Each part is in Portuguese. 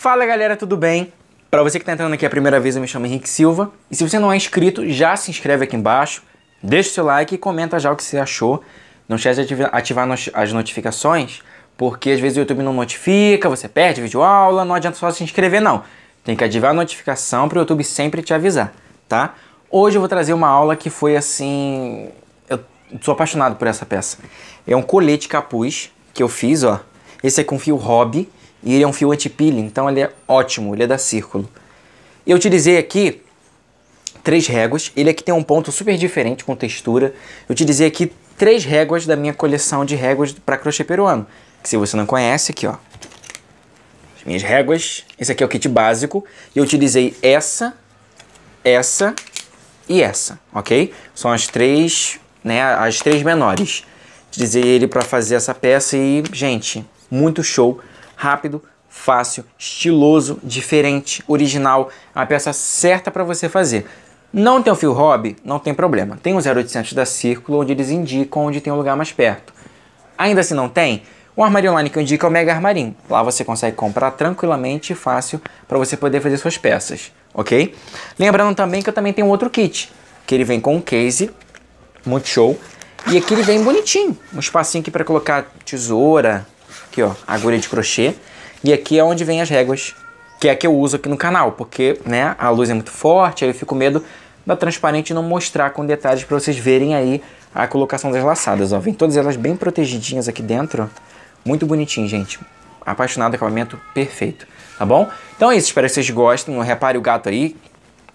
Fala galera, tudo bem? Para você que está entrando aqui a primeira vez, eu me chamo Henrique Silva. E se você não é inscrito, já se inscreve aqui embaixo, deixa o seu like e comenta já o que você achou. Não esquece de ativar as notificações, porque às vezes o YouTube não notifica, você perde vídeo aula, não adianta só se inscrever não. Tem que ativar a notificação para o YouTube sempre te avisar, tá? Hoje eu vou trazer uma aula que foi assim... Eu sou apaixonado por essa peça. É um colete capuz que eu fiz, ó. Esse é com fio hobby e ele é um fio anti-peeling, então ele é ótimo, ele é da Círculo. Eu utilizei aqui três réguas. Ele aqui tem um ponto super diferente com textura. Eu utilizei aqui três réguas da minha coleção de réguas para crochê peruano. Que se você não conhece, aqui ó. As minhas réguas. Esse aqui é o kit básico. E eu utilizei essa, essa e essa, ok? São as três, né, as três menores. Utilizei ele para fazer essa peça e, gente, muito show rápido, fácil, estiloso, diferente, original. É uma peça certa para você fazer. Não tem o fio hobby? Não tem problema. Tem o 0800 da Círculo, onde eles indicam onde tem um lugar mais perto. Ainda se assim não tem, o armário online que eu indico é o Mega Armarim. Lá você consegue comprar tranquilamente e fácil para você poder fazer suas peças, ok? Lembrando também que eu também tenho outro kit, que ele vem com um case, muito show, e aqui ele vem bonitinho, um espacinho aqui para colocar tesoura, aqui, ó, agulha de crochê. E aqui é onde vem as réguas, que é a que eu uso aqui no canal, porque, né, a luz é muito forte, aí eu fico com medo da transparente não mostrar com detalhes para vocês verem aí a colocação das laçadas, ó. Vem todas elas bem protegidinhas aqui dentro. Muito bonitinho, gente. Apaixonado, acabamento perfeito, tá bom? Então é isso, espero que vocês gostem. Não repare o gato aí,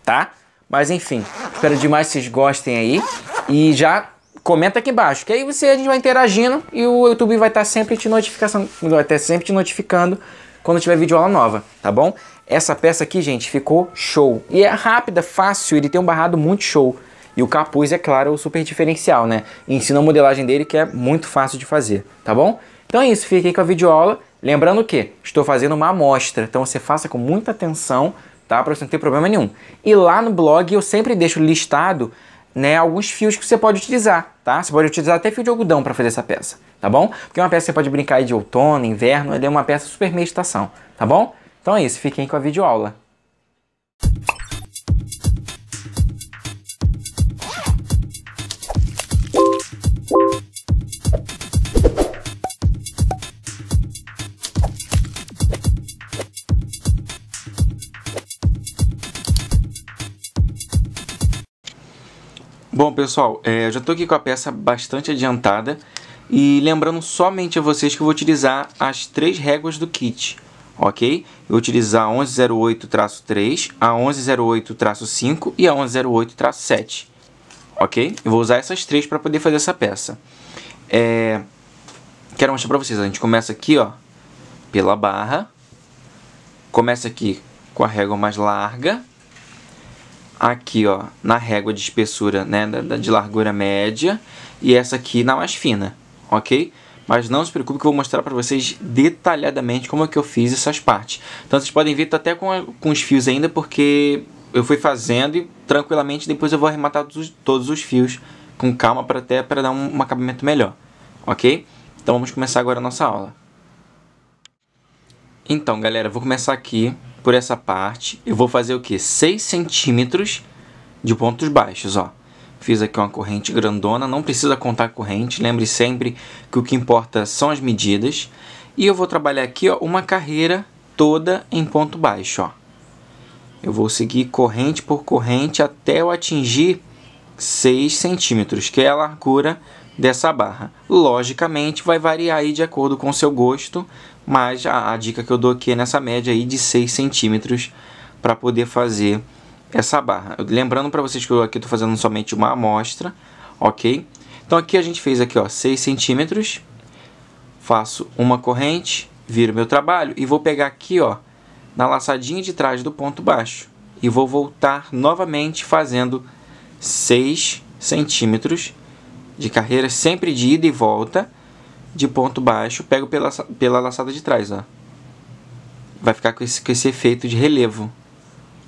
tá? Mas enfim, espero demais que vocês gostem aí. E já comenta aqui embaixo, que aí você a gente vai interagindo e o YouTube vai estar sempre te notificando, vai estar sempre te notificando quando tiver vídeo aula nova, tá bom? Essa peça aqui, gente, ficou show. E é rápida, fácil, ele tem um barrado muito show. E o capuz, é claro, é o super diferencial, né? Ensina a modelagem dele que é muito fácil de fazer, tá bom? Então é isso, fica aí com a videoaula. Lembrando que estou fazendo uma amostra, então você faça com muita atenção, tá? Para você não ter problema nenhum. E lá no blog eu sempre deixo listado né, alguns fios que você pode utilizar, tá? Você pode utilizar até fio de algodão para fazer essa peça, tá bom? Porque é uma peça que você pode brincar de outono, inverno, ela é uma peça super meia estação, tá bom? Então é isso, fiquem com a videoaula. Bom, pessoal, é, eu já estou aqui com a peça bastante adiantada e lembrando somente a vocês que eu vou utilizar as três réguas do kit, ok? Eu vou utilizar a 1108-3, a 1108-5 e a 1108-7, ok? Eu vou usar essas três para poder fazer essa peça. É, quero mostrar para vocês, a gente começa aqui, ó, pela barra, começa aqui com a régua mais larga, aqui ó, na régua de espessura né, da, de largura média e essa aqui na mais fina, ok? Mas não se preocupe que eu vou mostrar para vocês detalhadamente como é que eu fiz essas partes. Então vocês podem ver, tá até com, com os fios ainda, porque eu fui fazendo e tranquilamente depois eu vou arrematar todos, todos os fios com calma para até para dar um, um acabamento melhor, ok? Então vamos começar agora a nossa aula. Então, galera, vou começar aqui por essa parte. Eu vou fazer o que? 6 centímetros de pontos baixos, ó. Fiz aqui uma corrente grandona, não precisa contar corrente. Lembre sempre que o que importa são as medidas. E eu vou trabalhar aqui, ó, uma carreira toda em ponto baixo, ó. Eu vou seguir corrente por corrente até eu atingir 6 centímetros, que é a largura dessa barra. Logicamente, vai variar aí de acordo com o seu gosto mas a, a dica que eu dou aqui é nessa média aí de 6 centímetros para poder fazer essa barra. Lembrando para vocês que eu aqui estou fazendo somente uma amostra, ok? Então aqui a gente fez aqui ó, 6 centímetros, faço uma corrente, viro meu trabalho e vou pegar aqui ó, na laçadinha de trás do ponto baixo e vou voltar novamente fazendo 6 centímetros de carreira, sempre de ida e volta, de ponto baixo, pego pela, pela laçada de trás, ó. Vai ficar com esse, com esse efeito de relevo.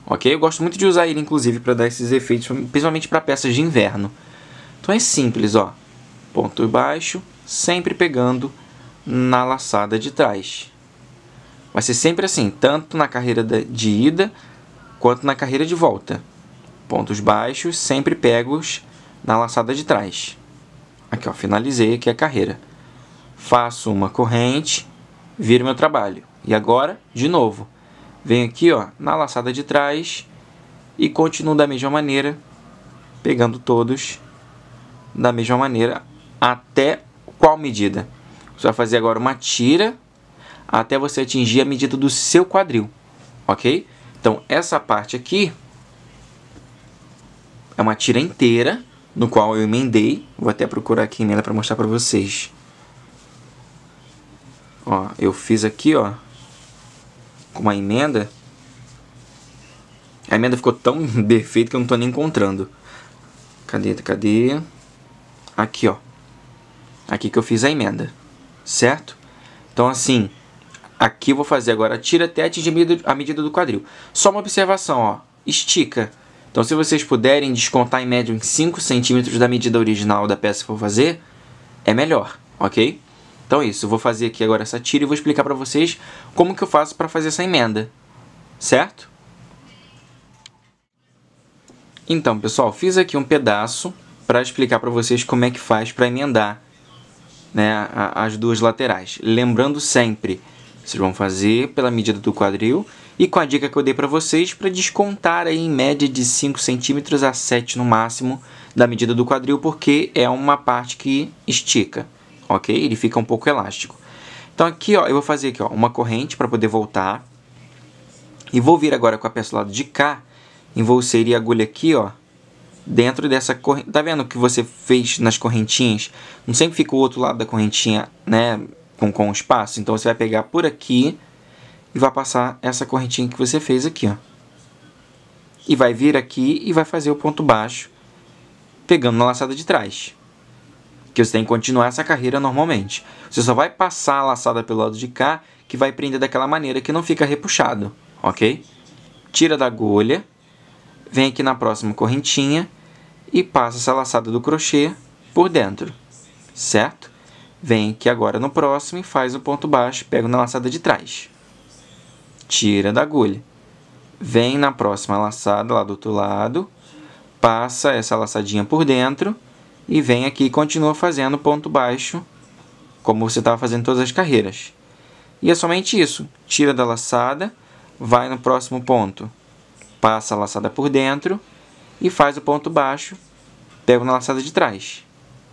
Ok? Eu gosto muito de usar ele, inclusive, para dar esses efeitos, principalmente para peças de inverno. Então é simples, ó. Ponto baixo, sempre pegando na laçada de trás. Vai ser sempre assim, tanto na carreira de ida quanto na carreira de volta. Pontos baixos sempre pegos na laçada de trás. Aqui, ó, finalizei aqui a carreira faço uma corrente, viro meu trabalho. E agora, de novo, venho aqui ó, na laçada de trás e continuo da mesma maneira, pegando todos da mesma maneira até qual medida? Você vai fazer agora uma tira até você atingir a medida do seu quadril, ok? Então, essa parte aqui é uma tira inteira, no qual eu emendei. Vou até procurar aqui nela emenda para mostrar para vocês. Ó, eu fiz aqui, ó, com uma emenda. A emenda ficou tão defeito que eu não tô nem encontrando. Cadê, cadê? Aqui, ó. Aqui que eu fiz a emenda, certo? Então, assim, aqui eu vou fazer agora tira até atingir a medida, a medida do quadril. Só uma observação, ó. Estica. Então, se vocês puderem descontar em média uns 5 centímetros da medida original da peça que vou fazer, é melhor, ok? Então é isso, eu vou fazer aqui agora essa tira e vou explicar para vocês como que eu faço para fazer essa emenda, certo? Então, pessoal, fiz aqui um pedaço para explicar para vocês como é que faz para emendar né, as duas laterais. Lembrando sempre, vocês vão fazer pela medida do quadril e com a dica que eu dei para vocês para descontar aí em média de 5 centímetros a 7 no máximo da medida do quadril, porque é uma parte que estica ok? Ele fica um pouco elástico. Então aqui, ó, eu vou fazer aqui, ó, uma corrente para poder voltar. E vou vir agora com a peça do lado de cá e vou inserir a agulha aqui, ó, dentro dessa corrente. Tá vendo que você fez nas correntinhas? Não sempre fica o outro lado da correntinha, né, com, com espaço? Então você vai pegar por aqui e vai passar essa correntinha que você fez aqui, ó. E vai vir aqui e vai fazer o ponto baixo, pegando na laçada de trás que você tem que continuar essa carreira normalmente. Você só vai passar a laçada pelo lado de cá, que vai prender daquela maneira que não fica repuxado, ok? Tira da agulha, vem aqui na próxima correntinha e passa essa laçada do crochê por dentro, certo? Vem aqui agora no próximo e faz o um ponto baixo, pega na laçada de trás. Tira da agulha. Vem na próxima laçada lá do outro lado, passa essa laçadinha por dentro e vem aqui e continua fazendo ponto baixo, como você estava fazendo todas as carreiras. E é somente isso. Tira da laçada, vai no próximo ponto, passa a laçada por dentro e faz o ponto baixo, pega na laçada de trás.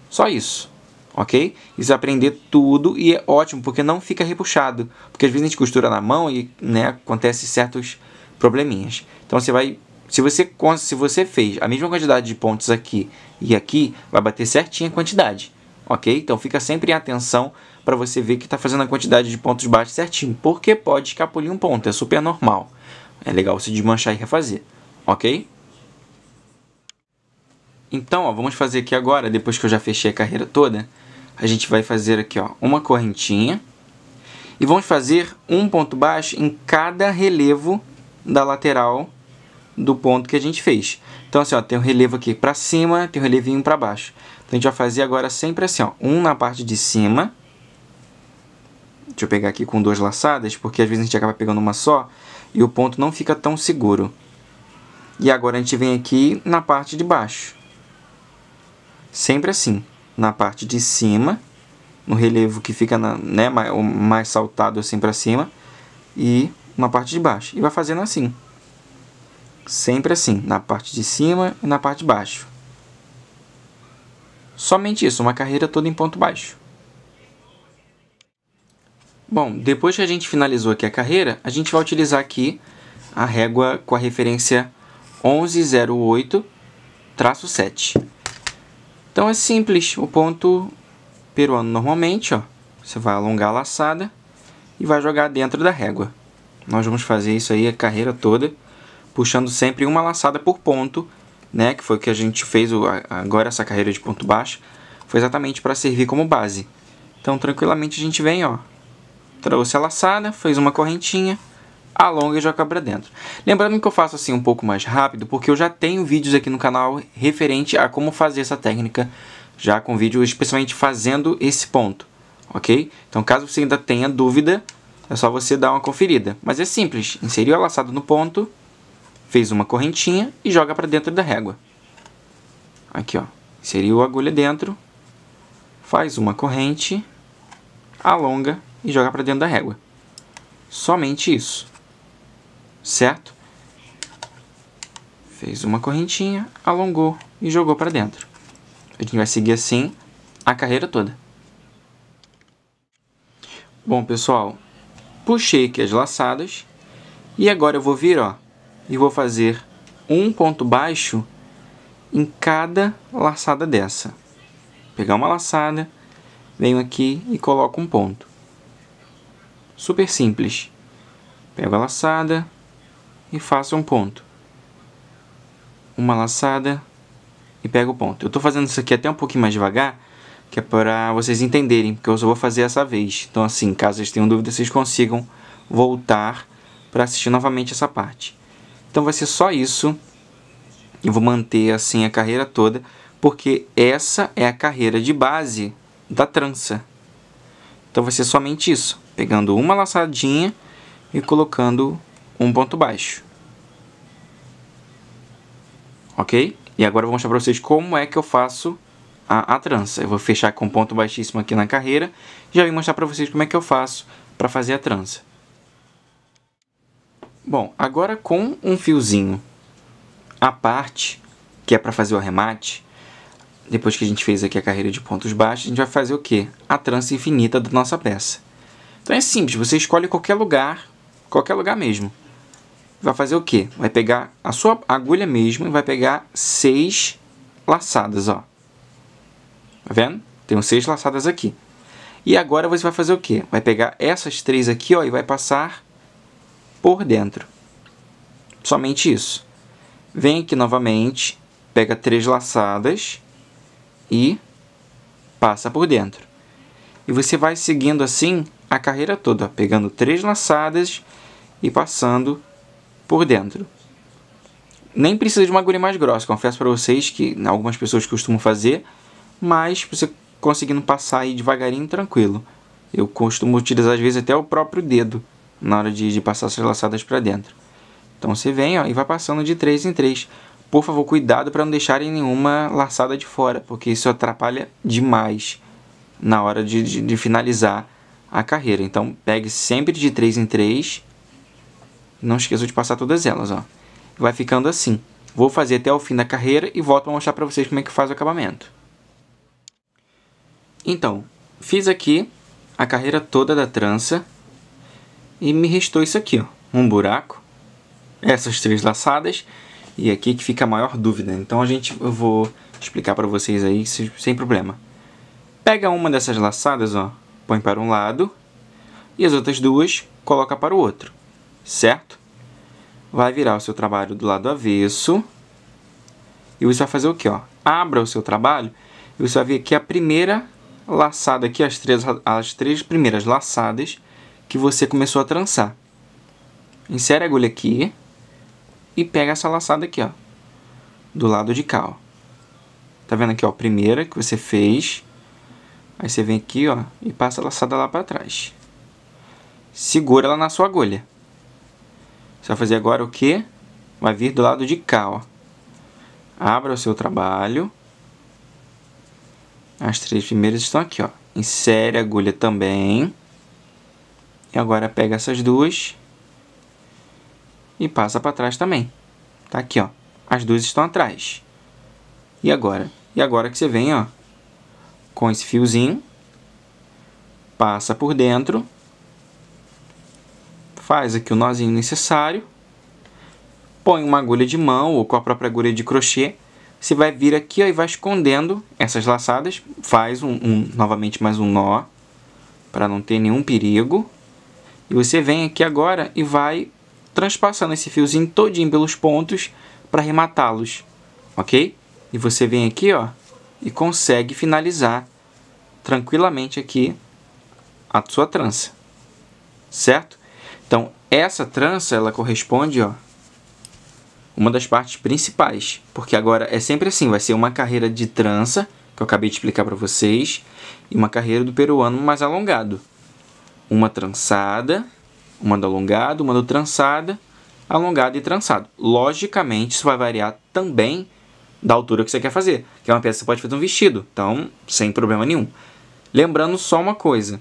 Só isso, ok? Isso é aprender tudo e é ótimo, porque não fica repuxado. Porque às vezes a gente costura na mão e né, acontece certos probleminhas. Então você vai se você, se você fez a mesma quantidade de pontos aqui e aqui, vai bater certinho a quantidade, ok? Então fica sempre em atenção para você ver que está fazendo a quantidade de pontos baixos certinho, porque pode escapulir um ponto, é super normal. É legal se desmanchar e refazer, ok? Então, ó, vamos fazer aqui agora, depois que eu já fechei a carreira toda, a gente vai fazer aqui ó, uma correntinha e vamos fazer um ponto baixo em cada relevo da lateral do ponto que a gente fez. Então, assim, ó, tem um relevo aqui para cima, tem um relevinho para baixo. Então, a gente vai fazer agora sempre assim, ó, um na parte de cima. Deixa eu pegar aqui com duas laçadas, porque às vezes a gente acaba pegando uma só e o ponto não fica tão seguro. E agora a gente vem aqui na parte de baixo. Sempre assim, na parte de cima, no relevo que fica na, né, mais, mais saltado assim para cima, e na parte de baixo. E vai fazendo assim. Sempre assim, na parte de cima e na parte de baixo. Somente isso, uma carreira toda em ponto baixo. Bom, depois que a gente finalizou aqui a carreira, a gente vai utilizar aqui a régua com a referência 1108-7. Então é simples, o ponto peruano normalmente, ó, você vai alongar a laçada e vai jogar dentro da régua. Nós vamos fazer isso aí a carreira toda puxando sempre uma laçada por ponto, né, que foi o que a gente fez agora essa carreira de ponto baixo, foi exatamente para servir como base. Então, tranquilamente a gente vem, ó, trouxe a laçada, fez uma correntinha, alonga e joga para dentro. Lembrando que eu faço assim um pouco mais rápido, porque eu já tenho vídeos aqui no canal referente a como fazer essa técnica, já com vídeo especialmente fazendo esse ponto, ok? Então, caso você ainda tenha dúvida, é só você dar uma conferida. Mas é simples, inseriu a laçada no ponto, fez uma correntinha e joga para dentro da régua. Aqui, ó. Inseriu a agulha dentro, faz uma corrente, alonga e joga para dentro da régua. Somente isso. Certo? Fez uma correntinha, alongou e jogou para dentro. A gente vai seguir assim a carreira toda. Bom, pessoal, puxei aqui as laçadas e agora eu vou vir, ó, e vou fazer um ponto baixo em cada laçada dessa. Vou pegar uma laçada, venho aqui e coloco um ponto. Super simples. Pego a laçada e faço um ponto. Uma laçada e pego o ponto. Eu estou fazendo isso aqui até um pouquinho mais devagar, que é para vocês entenderem, porque eu só vou fazer essa vez. Então assim, caso vocês tenham dúvida, vocês consigam voltar para assistir novamente essa parte. Então vai ser só isso. Eu vou manter assim a carreira toda, porque essa é a carreira de base da trança. Então vai ser somente isso, pegando uma laçadinha e colocando um ponto baixo. Ok? E agora eu vou mostrar para vocês como é que eu faço a, a, trança. Eu vou fechar com ponto baixíssimo aqui na carreira. e Já vim mostrar para vocês como é que eu faço para fazer a trança. Bom, agora com um fiozinho a parte, que é para fazer o arremate, depois que a gente fez aqui a carreira de pontos baixos, a gente vai fazer o quê? A trança infinita da nossa peça. Então é simples, você escolhe qualquer lugar, qualquer lugar mesmo. Vai fazer o quê? Vai pegar a sua agulha mesmo e vai pegar seis laçadas, ó. Tá vendo? Tenho seis laçadas aqui. E agora você vai fazer o quê? Vai pegar essas três aqui, ó, e vai passar por dentro. Somente isso. Vem aqui novamente, pega três laçadas e passa por dentro. E você vai seguindo assim a carreira toda, pegando três laçadas e passando por dentro. Nem precisa de uma agulha mais grossa, confesso para vocês que algumas pessoas costumam fazer, mas você conseguindo passar aí devagarinho, tranquilo. Eu costumo utilizar às vezes até o próprio dedo na hora de, de passar suas laçadas para dentro. Então você vem ó, e vai passando de 3 em 3. Por favor, cuidado para não deixarem nenhuma laçada de fora, porque isso atrapalha demais na hora de, de, de finalizar a carreira. Então pegue sempre de 3 em 3. Não esqueça de passar todas elas. Ó. Vai ficando assim. Vou fazer até o fim da carreira e volto para mostrar para vocês como é que faz o acabamento. Então, fiz aqui a carreira toda da trança. E me restou isso aqui, ó. Um buraco, essas três laçadas e aqui que fica a maior dúvida. Então a gente, eu vou explicar para vocês aí se, sem problema. Pega uma dessas laçadas, ó, põe para um lado e as outras duas coloca para o outro, certo? Vai virar o seu trabalho do lado avesso e você vai fazer o que, ó? Abra o seu trabalho e você vai ver que a primeira laçada aqui, as três, as três primeiras laçadas, que você começou a trançar. Insere a agulha aqui e pega essa laçada aqui, ó, do lado de cá, ó. Tá vendo aqui, ó, a primeira que você fez. Aí você vem aqui, ó, e passa a laçada lá para trás. Segura ela na sua agulha. Você vai fazer agora o quê? Vai vir do lado de cá, ó. Abra o seu trabalho. As três primeiras estão aqui, ó. Insere a agulha também. E agora pega essas duas e passa para trás também. Tá aqui, ó. As duas estão atrás. E agora? E agora que você vem, ó, com esse fiozinho, passa por dentro, faz aqui o nozinho necessário, põe uma agulha de mão ou com a própria agulha de crochê, você vai vir aqui ó, e vai escondendo essas laçadas, faz um, um novamente mais um nó, para não ter nenhum perigo. E você vem aqui agora e vai transpassando esse fiozinho todinho pelos pontos para arrematá-los, ok? E você vem aqui, ó, e consegue finalizar tranquilamente aqui a sua trança, certo? Então, essa trança, ela corresponde, ó, uma das partes principais, porque agora é sempre assim, vai ser uma carreira de trança, que eu acabei de explicar para vocês, e uma carreira do peruano mais alongado uma trançada, uma do alongado, uma do trançada, alongado e trançado. Logicamente, isso vai variar também da altura que você quer fazer, que é uma peça que você pode fazer um vestido, então sem problema nenhum. Lembrando só uma coisa,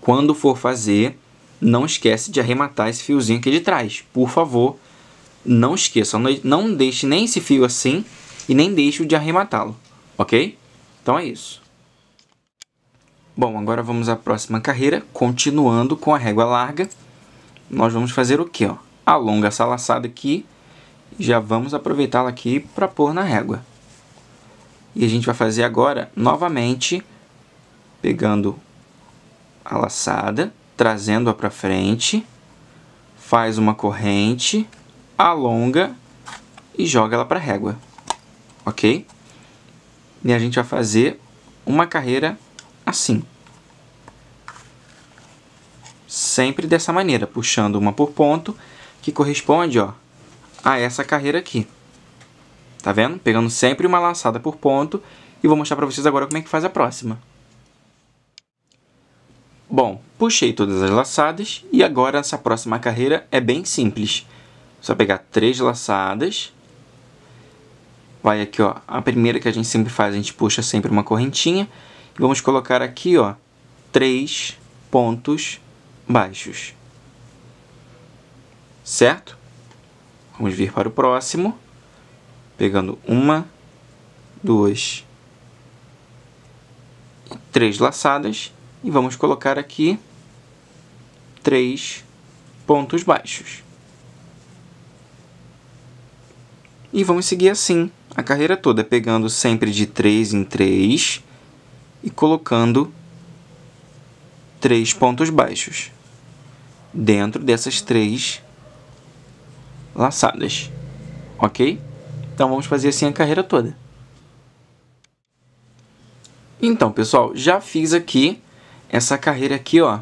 quando for fazer, não esquece de arrematar esse fiozinho aqui de trás, por favor, não esqueça, não deixe nem esse fio assim e nem deixe de arrematá-lo, ok? Então é isso. Bom, agora vamos à próxima carreira, continuando com a régua larga. Nós vamos fazer o que? Ó? Alonga essa laçada aqui, já vamos aproveitá-la aqui para pôr na régua. E a gente vai fazer agora, novamente, pegando a laçada, trazendo-a para frente, faz uma corrente, alonga e joga ela para a régua, ok? E a gente vai fazer uma carreira assim. Sempre dessa maneira, puxando uma por ponto, que corresponde ó, a essa carreira aqui. Tá vendo? Pegando sempre uma laçada por ponto e vou mostrar para vocês agora como é que faz a próxima. Bom, puxei todas as laçadas e agora essa próxima carreira é bem simples. Só pegar três laçadas. Vai aqui, ó. A primeira que a gente sempre faz, a gente puxa sempre uma correntinha vamos colocar aqui, ó, três pontos baixos. Certo? Vamos vir para o próximo, pegando uma, duas, três laçadas e vamos colocar aqui três pontos baixos. E vamos seguir assim a carreira toda, pegando sempre de três em três e colocando três pontos baixos dentro dessas três laçadas, ok? Então vamos fazer assim a carreira toda. Então, pessoal, já fiz aqui essa carreira aqui, ó,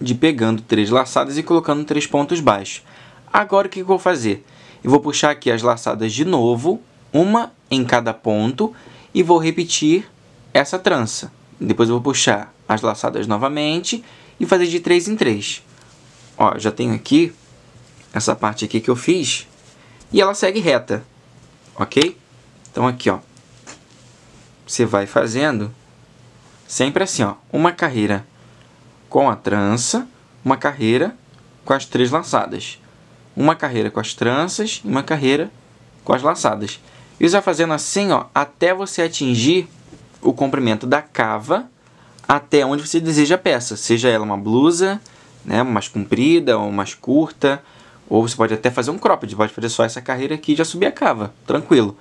de pegando três laçadas e colocando três pontos baixos. Agora o que eu vou fazer? Eu vou puxar aqui as laçadas de novo, uma em cada ponto, e vou repetir essa trança. Depois eu vou puxar as laçadas novamente e fazer de três em três. Ó, já tenho aqui essa parte aqui que eu fiz e ela segue reta, ok? Então aqui, ó, você vai fazendo sempre assim, ó, uma carreira com a trança, uma carreira com as três laçadas, uma carreira com as tranças e uma carreira com as laçadas. E você vai fazendo assim, ó, até você atingir o comprimento da cava até onde você deseja a peça, seja ela uma blusa, né, mais comprida ou mais curta, ou você pode até fazer um cropped, pode fazer só essa carreira aqui e já subir a cava, tranquilo.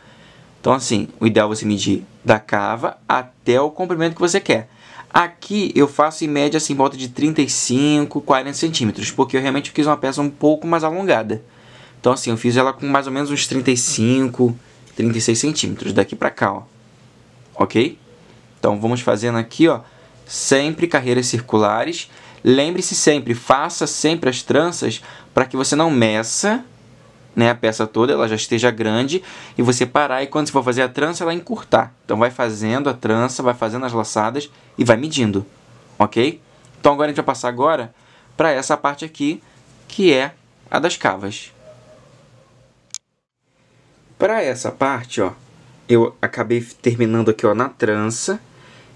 Então assim, o ideal é você medir da cava até o comprimento que você quer. Aqui eu faço em média assim, em volta de 35, 40 centímetros, porque eu realmente quis uma peça um pouco mais alongada. Então assim, eu fiz ela com mais ou menos uns 35, 36 centímetros daqui pra cá, ó. Ok? Então vamos fazendo aqui, ó, sempre carreiras circulares. Lembre-se sempre, faça sempre as tranças para que você não meça né, a peça toda, ela já esteja grande e você parar e quando você for fazer a trança, ela encurtar. Então vai fazendo a trança, vai fazendo as laçadas e vai medindo, ok? Então agora a gente vai passar agora para essa parte aqui, que é a das cavas. Para essa parte, ó, eu acabei terminando aqui ó, na trança,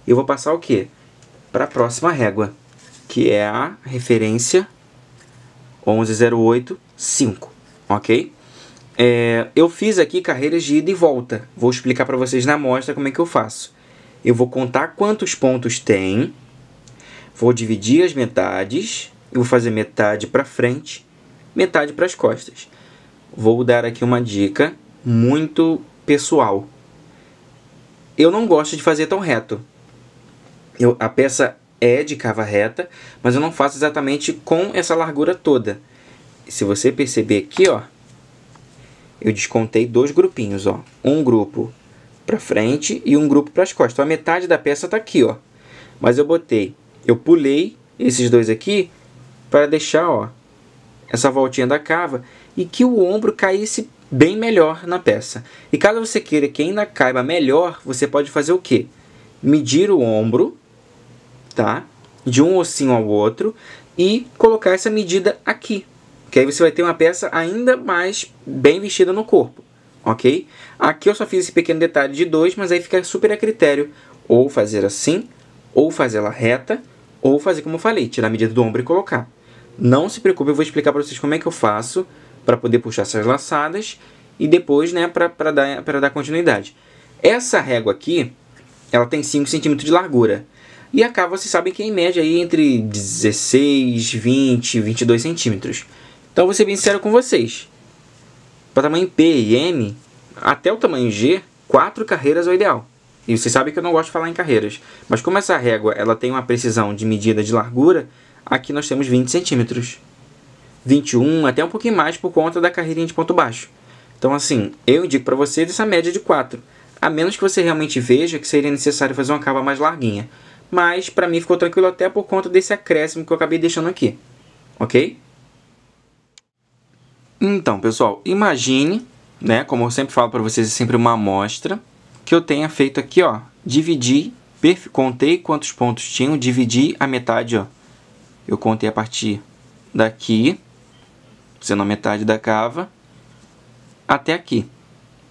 eu vou passar o quê? Para a próxima régua, que é a referência 11085, ok? É, eu fiz aqui carreiras de ida e volta. Vou explicar para vocês na amostra como é que eu faço. Eu vou contar quantos pontos tem, vou dividir as metades, eu vou fazer metade para frente, metade para as costas. Vou dar aqui uma dica muito pessoal. Eu não gosto de fazer tão reto eu, a peça é de cava reta, mas eu não faço exatamente com essa largura toda. Se você perceber aqui, ó, eu descontei dois grupinhos, ó. Um grupo para frente e um grupo para as costas. Então, a metade da peça está aqui, ó. Mas eu botei, eu pulei esses dois aqui para deixar, ó, essa voltinha da cava e que o ombro caísse bem melhor na peça. E caso você queira que ainda caiba melhor, você pode fazer o quê? Medir o ombro tá? De um ossinho ao outro e colocar essa medida aqui. Que aí você vai ter uma peça ainda mais bem vestida no corpo, ok? Aqui eu só fiz esse pequeno detalhe de dois mas aí fica super a critério. Ou fazer assim, ou fazer ela reta, ou fazer como eu falei, tirar a medida do ombro e colocar. Não se preocupe, eu vou explicar para vocês como é que eu faço para poder puxar essas laçadas e depois né, para dar, dar continuidade. Essa régua aqui, ela tem 5 centímetros de largura. E a cava, vocês sabem que é em média aí entre 16, 20, 22 centímetros. Então, vou ser bem sincero com vocês. Para tamanho P e M, até o tamanho G, quatro carreiras é o ideal. E vocês sabem que eu não gosto de falar em carreiras. Mas como essa régua ela tem uma precisão de medida de largura, aqui nós temos 20 centímetros. 21, até um pouquinho mais por conta da carreirinha de ponto baixo. Então, assim, eu indico para vocês essa média de 4. A menos que você realmente veja que seria necessário fazer uma cava mais larguinha mas para mim ficou tranquilo até por conta desse acréscimo que eu acabei deixando aqui, ok? Então, pessoal, imagine, né, como eu sempre falo para vocês, é sempre uma amostra, que eu tenha feito aqui, ó, dividi, contei quantos pontos tinham, dividi a metade, ó. Eu contei a partir daqui, sendo a metade da cava, até aqui,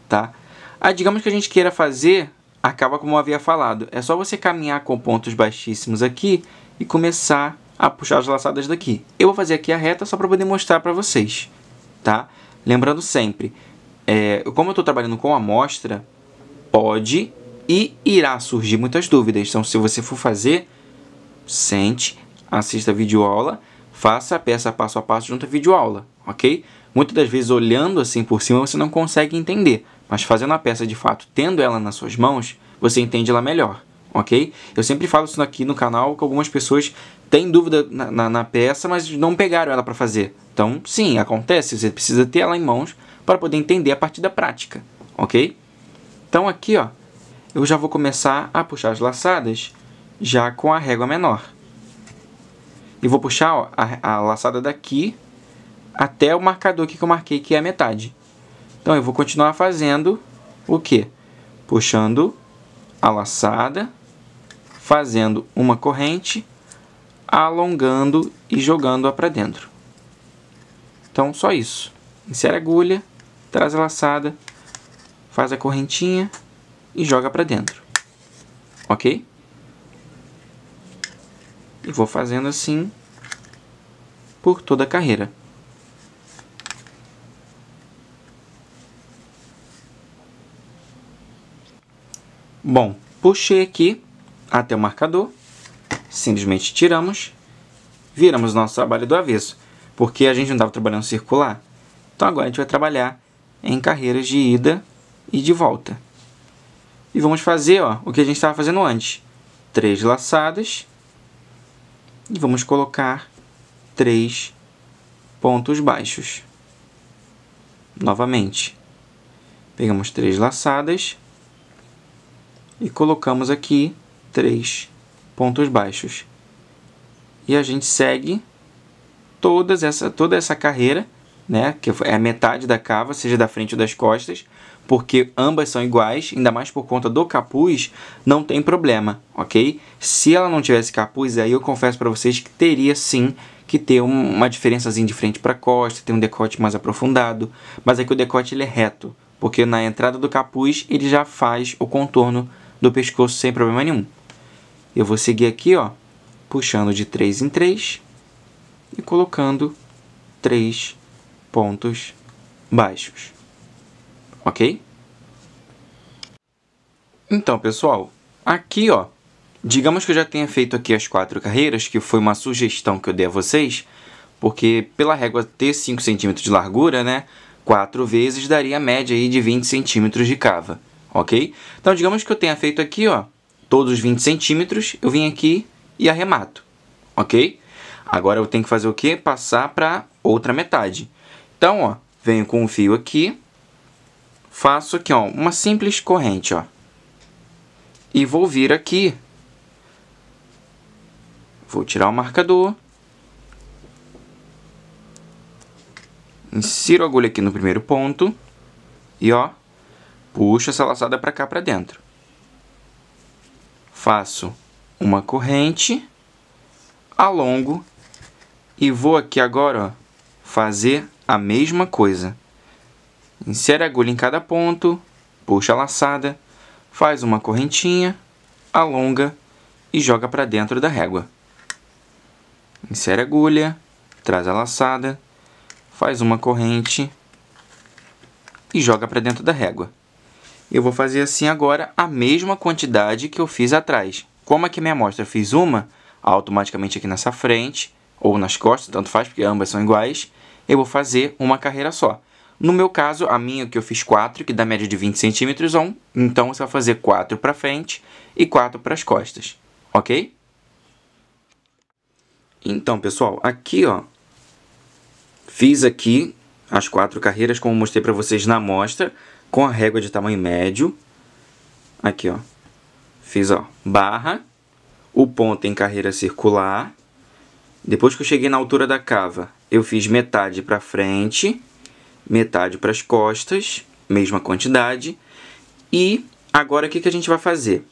tá? Ah, digamos que a gente queira fazer acaba como eu havia falado. É só você caminhar com pontos baixíssimos aqui e começar a puxar as laçadas daqui. Eu vou fazer aqui a reta só para poder mostrar para vocês, tá? Lembrando sempre, é, como eu estou trabalhando com amostra, pode e irá surgir muitas dúvidas. Então, se você for fazer, sente, assista a videoaula, faça a peça passo a passo junto à videoaula, ok? Muitas das vezes, olhando assim por cima, você não consegue entender mas fazendo a peça de fato, tendo ela nas suas mãos, você entende ela melhor, ok? Eu sempre falo isso aqui no canal, que algumas pessoas têm dúvida na, na, na peça, mas não pegaram ela para fazer. Então, sim, acontece, você precisa ter ela em mãos para poder entender a partir da prática, ok? Então aqui, ó, eu já vou começar a puxar as laçadas já com a régua menor. E vou puxar ó, a, a laçada daqui até o marcador que eu marquei, que é a metade. Então, eu vou continuar fazendo o quê? Puxando a laçada, fazendo uma corrente, alongando e jogando-a para dentro. Então, só isso. Insere a agulha, traz a laçada, faz a correntinha e joga para dentro. Ok? E vou fazendo assim por toda a carreira. Bom, puxei aqui até o marcador, simplesmente tiramos, viramos nosso trabalho do avesso, porque a gente não estava trabalhando circular. Então agora a gente vai trabalhar em carreiras de ida e de volta. E vamos fazer ó, o que a gente estava fazendo antes. Três laçadas e vamos colocar três pontos baixos. Novamente, pegamos três laçadas e colocamos aqui três pontos baixos. E a gente segue todas essa, toda essa carreira, né, que é a metade da cava, seja da frente ou das costas, porque ambas são iguais, ainda mais por conta do capuz, não tem problema, ok? Se ela não tivesse capuz, aí eu confesso para vocês que teria sim que ter uma diferença de frente para costa, ter um decote mais aprofundado, mas é que o decote ele é reto, porque na entrada do capuz ele já faz o contorno do pescoço sem problema nenhum. Eu vou seguir aqui, ó, puxando de 3 em 3 e colocando 3 pontos baixos. Ok? Então, pessoal, aqui, ó, digamos que eu já tenha feito aqui as quatro carreiras, que foi uma sugestão que eu dei a vocês, porque pela régua ter 5 centímetros de largura, né, quatro vezes daria a média aí de 20 centímetros de cava ok? Então, digamos que eu tenha feito aqui, ó, todos os 20 centímetros, eu vim aqui e arremato, ok? Agora eu tenho que fazer o quê? Passar para outra metade. Então, ó, venho com o fio aqui, faço aqui, ó, uma simples corrente, ó. E vou vir aqui, vou tirar o marcador, insiro a agulha aqui no primeiro ponto e, ó, Puxo essa laçada para cá, para dentro. Faço uma corrente, alongo e vou aqui agora ó, fazer a mesma coisa. Insere a agulha em cada ponto, puxa a laçada, faz uma correntinha, alonga e joga para dentro da régua. Insere a agulha, traz a laçada, faz uma corrente e joga para dentro da régua eu vou fazer assim agora a mesma quantidade que eu fiz atrás. Como aqui a minha amostra eu fiz uma, automaticamente aqui nessa frente, ou nas costas, tanto faz, porque ambas são iguais, eu vou fazer uma carreira só. No meu caso, a minha que eu fiz 4, que dá média de 20 centímetros, um, então você vai fazer 4 para frente e 4 para as costas, ok? Então, pessoal, aqui, ó, fiz aqui as quatro carreiras como mostrei para vocês na amostra, com a régua de tamanho médio, aqui ó, fiz ó, barra, o ponto em carreira circular, depois que eu cheguei na altura da cava, eu fiz metade para frente, metade para as costas, mesma quantidade, e agora o que, que a gente vai fazer?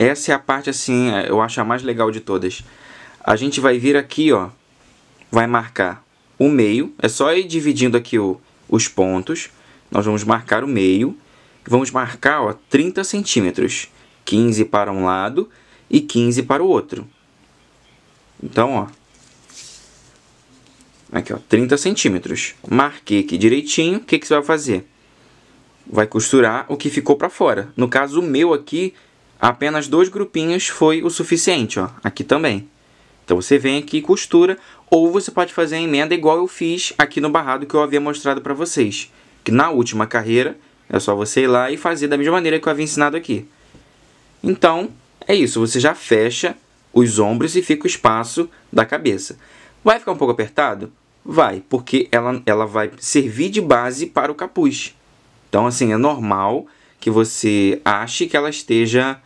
Essa é a parte assim, eu acho a mais legal de todas. A gente vai vir aqui, ó, vai marcar o meio, é só ir dividindo aqui o, os pontos, nós vamos marcar o meio, vamos marcar ó, 30 centímetros, 15 para um lado e 15 para o outro. Então, ó, aqui ó, 30 centímetros. Marquei aqui direitinho, o que, que você vai fazer? Vai costurar o que ficou para fora. No caso, o meu aqui, apenas dois grupinhos foi o suficiente, ó, aqui também. Então, você vem aqui e costura, ou você pode fazer a emenda igual eu fiz aqui no barrado que eu havia mostrado para vocês que na última carreira é só você ir lá e fazer da mesma maneira que eu havia ensinado aqui. Então, é isso, você já fecha os ombros e fica o espaço da cabeça. Vai ficar um pouco apertado? Vai, porque ela, ela vai servir de base para o capuz. Então, assim, é normal que você ache que ela esteja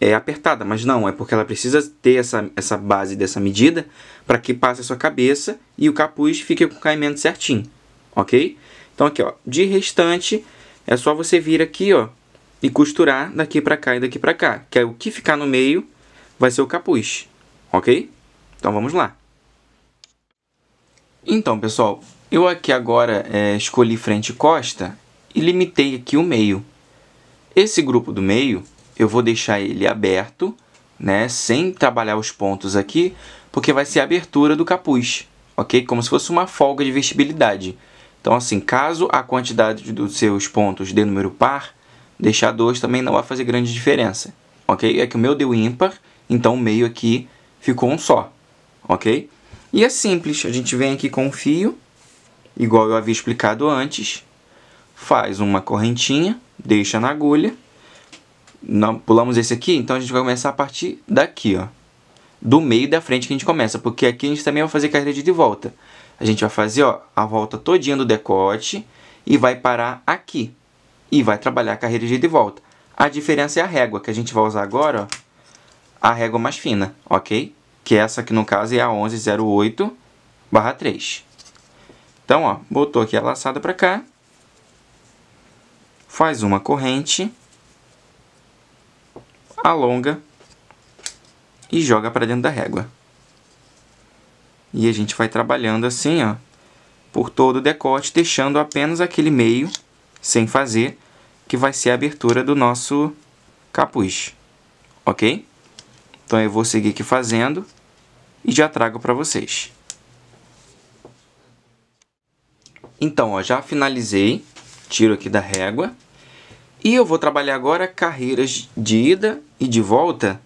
é, apertada, mas não, é porque ela precisa ter essa, essa base dessa medida para que passe a sua cabeça e o capuz fique com o caimento certinho, ok? Então, aqui, ó, de restante, é só você vir aqui, ó, e costurar daqui para cá e daqui para cá, que aí, é o que ficar no meio vai ser o capuz, ok? Então, vamos lá. Então, pessoal, eu aqui agora é, escolhi frente e costa e limitei aqui o meio. Esse grupo do meio, eu vou deixar ele aberto, né, sem trabalhar os pontos aqui, porque vai ser a abertura do capuz, ok? Como se fosse uma folga de vestibilidade. Então, assim, caso a quantidade dos seus pontos dê número par, deixar dois também não vai fazer grande diferença, ok? É que o meu deu ímpar, então o meio aqui ficou um só, ok? E é simples, a gente vem aqui com um fio, igual eu havia explicado antes, faz uma correntinha, deixa na agulha, não, pulamos esse aqui, então a gente vai começar a partir daqui, ó, do meio da frente que a gente começa, porque aqui a gente também vai fazer carreira de volta. A gente vai fazer ó, a volta todinha do decote e vai parar aqui. E vai trabalhar a carreira de volta. A diferença é a régua, que a gente vai usar agora ó, a régua mais fina, ok? Que é essa aqui, no caso, é a 1108 barra 3. Então, ó, botou aqui a laçada para cá. Faz uma corrente. Alonga. E joga para dentro da régua. E a gente vai trabalhando assim, ó, por todo o decote, deixando apenas aquele meio sem fazer, que vai ser a abertura do nosso capuz, ok? Então eu vou seguir aqui fazendo e já trago para vocês. Então, ó, já finalizei, tiro aqui da régua. E eu vou trabalhar agora carreiras de ida e de volta,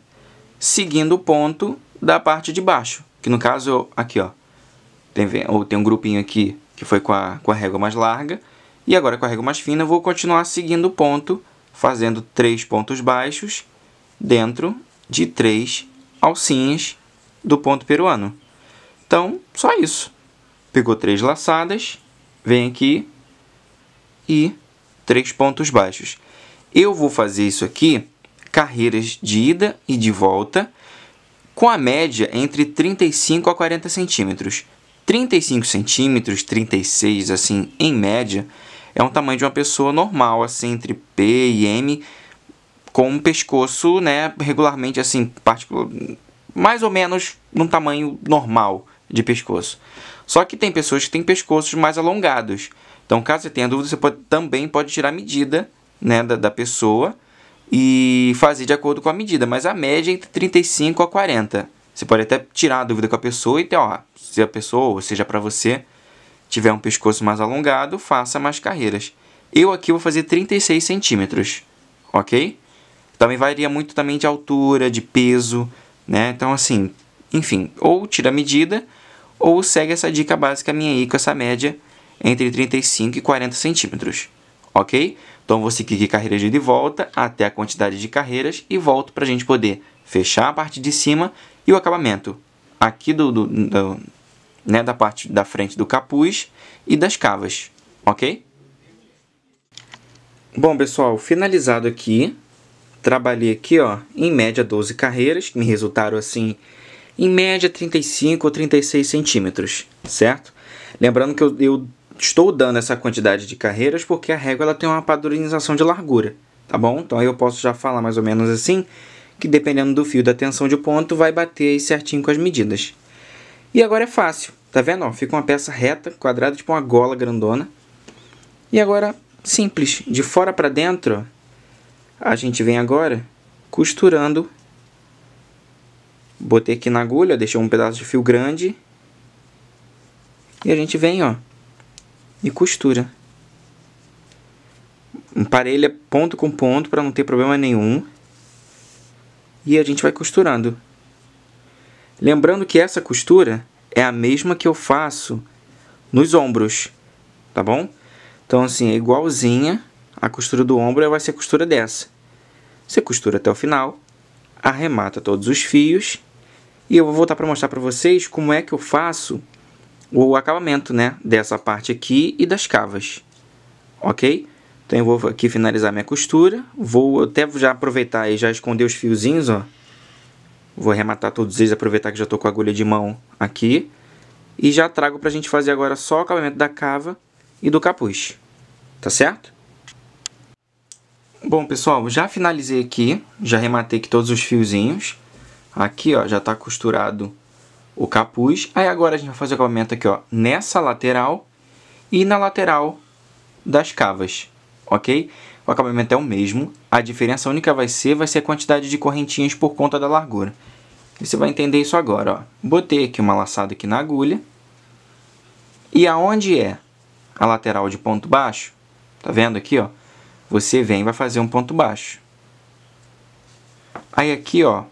seguindo o ponto da parte de baixo que no caso, aqui ó, tem, ou tem um grupinho aqui que foi com a, com a régua mais larga, e agora com a régua mais fina eu vou continuar seguindo o ponto, fazendo três pontos baixos dentro de três alcinhas do ponto peruano. Então, só isso. Pegou três laçadas, vem aqui e três pontos baixos. Eu vou fazer isso aqui, carreiras de ida e de volta, com a média entre 35 a 40 centímetros. 35 centímetros, 36 assim, em média, é um tamanho de uma pessoa normal, assim, entre P e M, com um pescoço, né, regularmente assim, particular, mais ou menos num tamanho normal de pescoço. Só que tem pessoas que têm pescoços mais alongados. Então, caso você tenha dúvida, você pode, também pode tirar a medida né, da, da pessoa e fazer de acordo com a medida, mas a média é entre 35 a 40. Você pode até tirar a dúvida com a pessoa e ter, ó, se a pessoa, ou seja, para você, tiver um pescoço mais alongado, faça mais carreiras. Eu aqui vou fazer 36 centímetros, ok? Também varia muito também de altura, de peso, né? Então, assim, enfim, ou tira a medida, ou segue essa dica básica minha aí com essa média entre 35 e 40 centímetros, ok? Então vou seguir aqui carreira de ida e volta até a quantidade de carreiras e volto para a gente poder fechar a parte de cima e o acabamento aqui do, do, do, né, da parte da frente do capuz e das cavas, ok? Bom, pessoal, finalizado aqui, trabalhei aqui, ó, em média 12 carreiras, que me resultaram assim, em média 35 ou 36 centímetros, certo? Lembrando que eu, eu estou dando essa quantidade de carreiras porque a régua ela tem uma padronização de largura, tá bom? Então aí eu posso já falar mais ou menos assim, que dependendo do fio da tensão de ponto vai bater aí certinho com as medidas. E agora é fácil, tá vendo? Ó, fica uma peça reta, quadrada, tipo uma gola grandona. E agora simples, de fora para dentro, a gente vem agora costurando. Botei aqui na agulha, deixei um pedaço de fio grande. E a gente vem, ó, e costura. Emparelha ponto com ponto para não ter problema nenhum. E a gente vai costurando. Lembrando que essa costura é a mesma que eu faço nos ombros, tá bom? Então, assim, é igualzinha a costura do ombro, vai ser a costura dessa. Você costura até o final, arremata todos os fios e eu vou voltar para mostrar para vocês como é que eu faço o acabamento né, dessa parte aqui e das cavas, ok? Então eu vou aqui finalizar minha costura, vou até já aproveitar e já esconder os fiozinhos, ó. Vou arrematar todos eles, aproveitar que já estou com a agulha de mão aqui. E já trago para a gente fazer agora só o acabamento da cava e do capuz, tá certo? Bom, pessoal, já finalizei aqui, já rematei aqui todos os fiozinhos. Aqui, ó, já está costurado o capuz. Aí agora a gente vai fazer o acabamento aqui, ó, nessa lateral e na lateral das cavas, ok? O acabamento é o mesmo, a diferença única vai ser, vai ser a quantidade de correntinhas por conta da largura. E você vai entender isso agora, ó. Botei aqui uma laçada aqui na agulha. E aonde é a lateral de ponto baixo, tá vendo aqui, ó? Você vem e vai fazer um ponto baixo. Aí aqui, ó,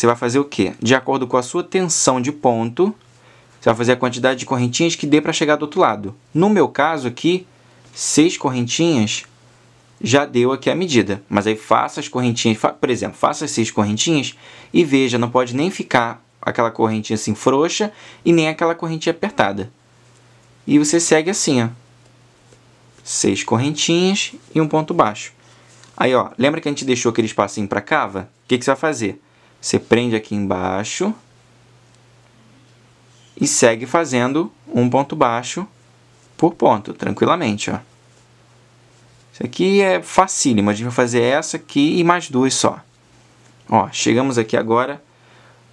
você vai fazer o quê? De acordo com a sua tensão de ponto, você vai fazer a quantidade de correntinhas que dê para chegar do outro lado. No meu caso aqui, seis correntinhas já deu aqui a medida. Mas aí faça as correntinhas, por exemplo, faça as seis correntinhas e veja, não pode nem ficar aquela correntinha assim frouxa e nem aquela correntinha apertada. E você segue assim, ó. Seis correntinhas e um ponto baixo. Aí, ó, lembra que a gente deixou aquele espacinho para cava? O que, que você vai fazer? Você prende aqui embaixo e segue fazendo um ponto baixo por ponto, tranquilamente. Ó. Isso aqui é facílimo, a gente vai fazer essa aqui e mais duas só. Ó, chegamos aqui agora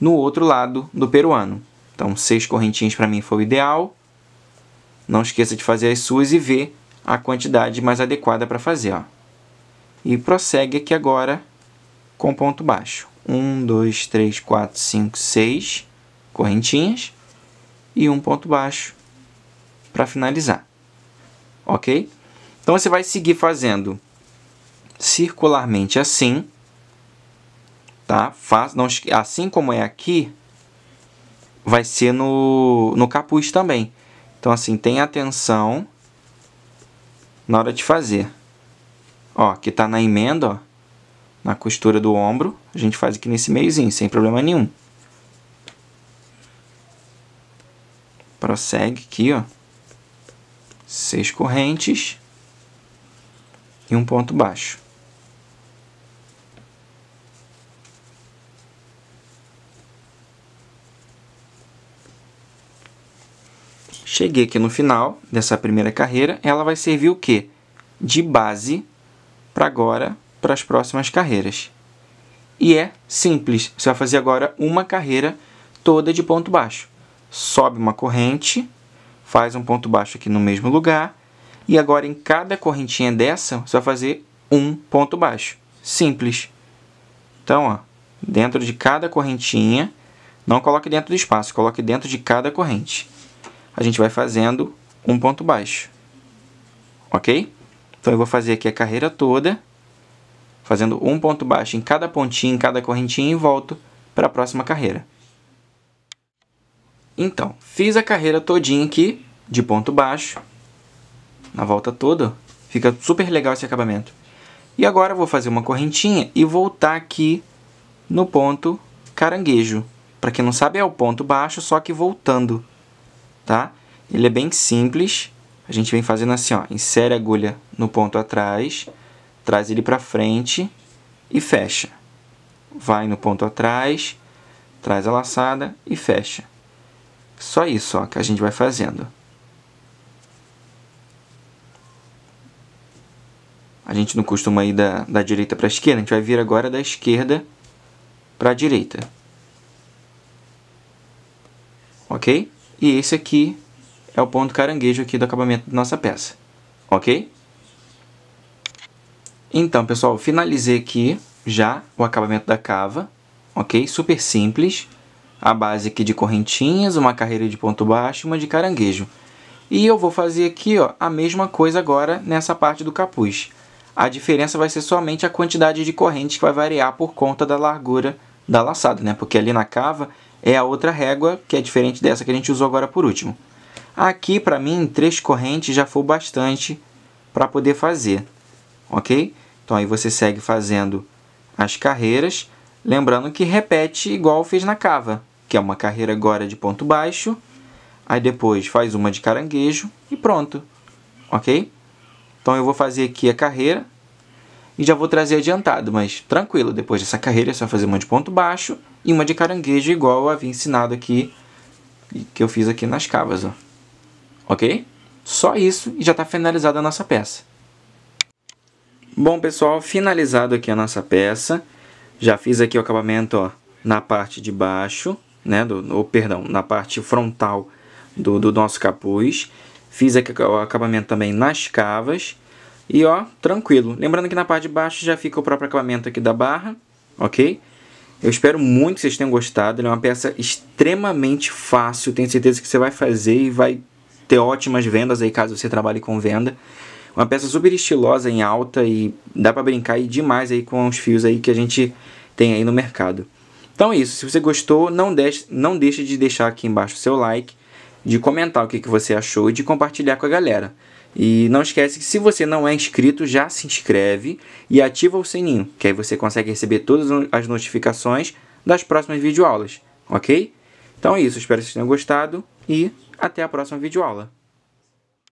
no outro lado do peruano. Então, seis correntinhas para mim foi o ideal. Não esqueça de fazer as suas e ver a quantidade mais adequada para fazer. Ó. E prossegue aqui agora com ponto baixo. 1, 2, 3, 4, 5, 6 correntinhas e um ponto baixo para finalizar, ok? Então você vai seguir fazendo circularmente assim, tá? Faz, não, assim como é aqui, vai ser no, no capuz também. Então assim, tenha atenção na hora de fazer. Ó, aqui tá na emenda, ó, na costura do ombro. A gente faz aqui nesse meiozinho, sem problema nenhum. Prossegue aqui, ó. Seis correntes e um ponto baixo. Cheguei aqui no final dessa primeira carreira, ela vai servir o quê? De base para agora, para as próximas carreiras. E é simples. Você vai fazer agora uma carreira toda de ponto baixo. Sobe uma corrente, faz um ponto baixo aqui no mesmo lugar. E agora em cada correntinha dessa, você vai fazer um ponto baixo. Simples. Então, ó, dentro de cada correntinha, não coloque dentro do espaço, coloque dentro de cada corrente. A gente vai fazendo um ponto baixo. Ok? Então, eu vou fazer aqui a carreira toda fazendo um ponto baixo em cada pontinha, em cada correntinha e volto para a próxima carreira. Então, fiz a carreira todinha aqui, de ponto baixo, na volta toda, fica super legal esse acabamento. E agora vou fazer uma correntinha e voltar aqui no ponto caranguejo. Para quem não sabe, é o ponto baixo, só que voltando, tá? Ele é bem simples, a gente vem fazendo assim, ó, insere a agulha no ponto atrás, traz ele para frente e fecha. Vai no ponto atrás, traz a laçada e fecha. Só isso ó, que a gente vai fazendo. A gente não costuma ir da, da direita para a esquerda, a gente vai vir agora da esquerda para a direita. Ok? E esse aqui é o ponto caranguejo aqui do acabamento da nossa peça. Ok? Então, pessoal, finalizei aqui já o acabamento da cava, ok? Super simples. A base aqui de correntinhas, uma carreira de ponto baixo uma de caranguejo. E eu vou fazer aqui ó, a mesma coisa agora nessa parte do capuz. A diferença vai ser somente a quantidade de corrente que vai variar por conta da largura da laçada, né? Porque ali na cava é a outra régua, que é diferente dessa que a gente usou agora por último. Aqui, para mim, três correntes já foi bastante para poder fazer ok? Então aí você segue fazendo as carreiras, lembrando que repete igual fez na cava, que é uma carreira agora de ponto baixo, aí depois faz uma de caranguejo e pronto, ok? Então eu vou fazer aqui a carreira e já vou trazer adiantado, mas tranquilo, depois dessa carreira é só fazer uma de ponto baixo e uma de caranguejo igual eu havia ensinado aqui, que eu fiz aqui nas cavas, ó. ok? Só isso e já está finalizada a nossa peça. Bom, pessoal, finalizado aqui a nossa peça. Já fiz aqui o acabamento ó, na parte de baixo, né? Do, ou, perdão, na parte frontal do, do nosso capuz. Fiz aqui o acabamento também nas cavas. E ó, tranquilo. Lembrando que na parte de baixo já fica o próprio acabamento aqui da barra, ok? Eu espero muito que vocês tenham gostado. Ele é uma peça extremamente fácil. Tenho certeza que você vai fazer e vai ter ótimas vendas aí caso você trabalhe com venda. Uma peça super estilosa em alta e dá para brincar demais aí com os fios aí que a gente tem aí no mercado. Então é isso, se você gostou, não deixe, não deixe de deixar aqui embaixo o seu like, de comentar o que, que você achou e de compartilhar com a galera. E não esquece que se você não é inscrito, já se inscreve e ativa o sininho, que aí você consegue receber todas as notificações das próximas videoaulas, ok? Então é isso, espero que vocês tenham gostado e até a próxima videoaula.